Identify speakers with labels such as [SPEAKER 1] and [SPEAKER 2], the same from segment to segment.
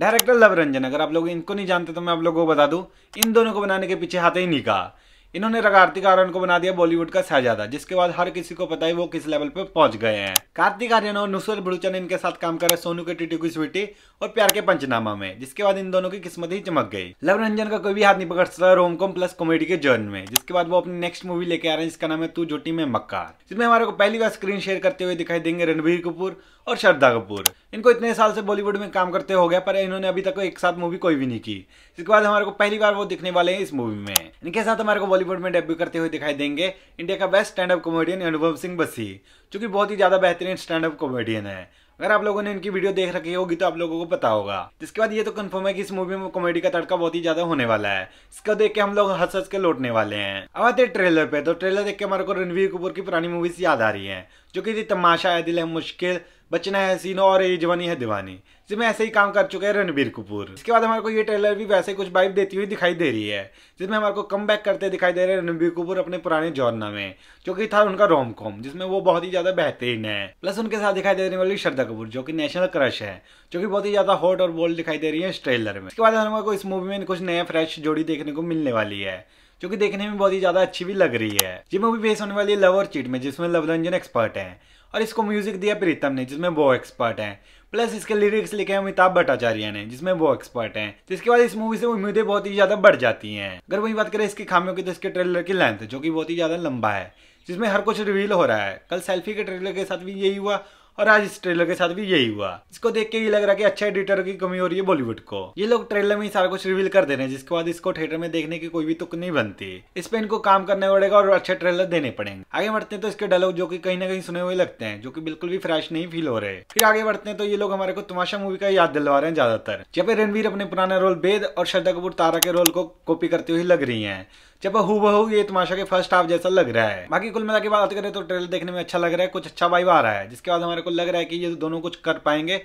[SPEAKER 1] director love Ranjan अगर आप लोग इनको नहीं जानते तो मैं आप लोगों को बता दूं इन दोनों को बनाने के पीछे हाथ ही नहीं कहा इन्होंने कार्तिक आर्यन को बना दिया बॉलीवुड का शहजादा जिसके बाद हर किसी को पता है वो किस लेवल पे पहुंच गए हैं कार्तिक आर्यन और नुसरत भड़ूचा ने इनके साथ काम करा सोनू के टीटू की स्वीटी और प्यार के पंचनामा में जिसके बाद इन दोनों की किस्मत ही चमक गई लव रंजन का कोई भी हाथ नहीं पकड़ सकता रोमकॉम प्लस कॉमेडी के जर्न में जिसके बाद वो अपनी नेक्स्ट मूवी लेके आ रहे हैं जिसका नाम है तू जोटी में मक्का जिसमें हमारे को पहली बार स्क्रीन शेयर करते हुए दिखाई देंगे रणबीर कपूर और श्रद्धा कपूर इनको इतने साल से बॉलीवुड में काम करते हो गया पर इन्होंने अभी तक एक साथ मूवी कोई भी नहीं की इसके बाद हमारे को पहली बार वो दिखने वाले हैं इस मूवी में इनके साथ हमारे को बॉलीवुड में डेब्यू करते हुए दिखाई देंगे इंडिया का बेस्ट स्टैंड अप कॉमेडियन अनुभव सिंह बसी जो कि बहुत ही ज़्यादा बेहतरीन स्टैंड अप कॉमेडियन है अगर आप लोगों ने इनकी वीडियो देख रखी होगी तो आप लोगों को पता होगा जिसके बाद ये तो कंफर्म है कि इस मूवी में कॉमेडी का तड़का बहुत ही ज्यादा होने वाला है इसको देख के हम लोग हंस हंस के लौटने वाले हैं अब आते ट्रेलर पे तो ट्रेलर देख के हमारे को रणवीर कपूर की पुरानी मूवीज याद आ रही है जो की तमाशा है दिल है मुश्किल बचना है सीनो और ये जवानी है दीवानी जिसमें ऐसे ही काम कर चुके हैं रणबीर कपूर इसके बाद हमारे को ये ट्रेलर भी वैसे कुछ वाइब देती हुई दिखाई दे रही है जिसमें हमारे को कम बैक करते दिखाई दे रहे हैं रणबीर कपूर अपने पुराने जोरना में जो कि था उनका रोम कॉम जिसमें वो बहुत ही ज्यादा बेहतरीन है प्लस उनके साथ दिखाई देने वाली श्रद्धा कपूर जो कि नेशनल क्रश है जो कि बहुत ही ज़्यादा हॉट और बोल्ड दिखाई दे रही है इस ट्रेलर में इसके बाद हम लोग को इस मूवी में कुछ नया फ्रेश जोड़ी देखने को मिलने वाली है जो कि देखने में बहुत ही ज़्यादा अच्छी भी लग रही है ये मूवी बेस होने वाली है लव और चीट में जिसमें लव रंजन एक्सपर्ट है और इसको म्यूजिक दिया प्रीतम ने जिसमें वो एक्सपर्ट है प्लस इसके लिरिक्स लिखे हैं अमिताभ भट्टाचार्य ने जिसमें वो एक्सपर्ट हैं तो इसके बाद इस मूवी से उम्मीदें बहुत ही ज़्यादा बढ़ जाती हैं अगर वही बात करें इसकी खामियों की तो इसके ट्रेलर की लेंथ जो कि बहुत ही ज़्यादा लंबा है जिसमें हर कुछ रिवील हो रहा है कल सेल्फी के ट्रेलर के साथ भी यही हुआ और आज इस ट्रेलर के साथ भी यही हुआ इसको देख के ये लग रहा है कि अच्छा एडिटर की कमी हो रही है बॉलीवुड को ये लोग ट्रेलर में ही सारा कुछ रिवील कर दे रहे हैं जिसके बाद इसको थिएटर में देखने की कोई भी तुक नहीं बनती इस पर इनको काम करना पड़ेगा और अच्छे ट्रेलर देने पड़ेंगे आगे बढ़ते हैं तो इसके डायलॉग जो की कहीं ना कहीं सुने हुए लगते हैं जो की बिल्कुल भी फ्रेश नहीं फील हो रहे फिर आगे बढ़ते हैं तो ये लोग हमारे को तमाशा मूवी का याद दिलवा रहे हैं ज्यादातर जब रणवीर अपने पुराना रोल बेद और श्रद्धा कपूर तारा के रोल को कॉपी करते हुए लग रही है जब हु ये तमाशा के फर्स्ट हाफ जैसा लग रहा है बाकी कुल मिला के बात करें तो ट्रेलर देखने में अच्छा लग रहा है कुछ अच्छा वाइव आ रहा है जिसके बाद हमारे को लग रहा है कि ये तो दोनों कुछ कर पाएंगे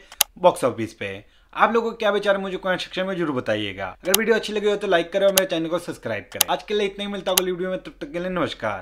[SPEAKER 1] बॉक्स ऑफिस पे आप लोगों को क्या विचार मुझे कमेंट सेक्शन में जरूर बताइएगा अगर वीडियो अच्छी लगी हो तो लाइक करें और मेरे चैनल को सब्सक्राइब करें आज के लिए इतना ही मिलता है वीडियो में तब तक के लिए नमस्कार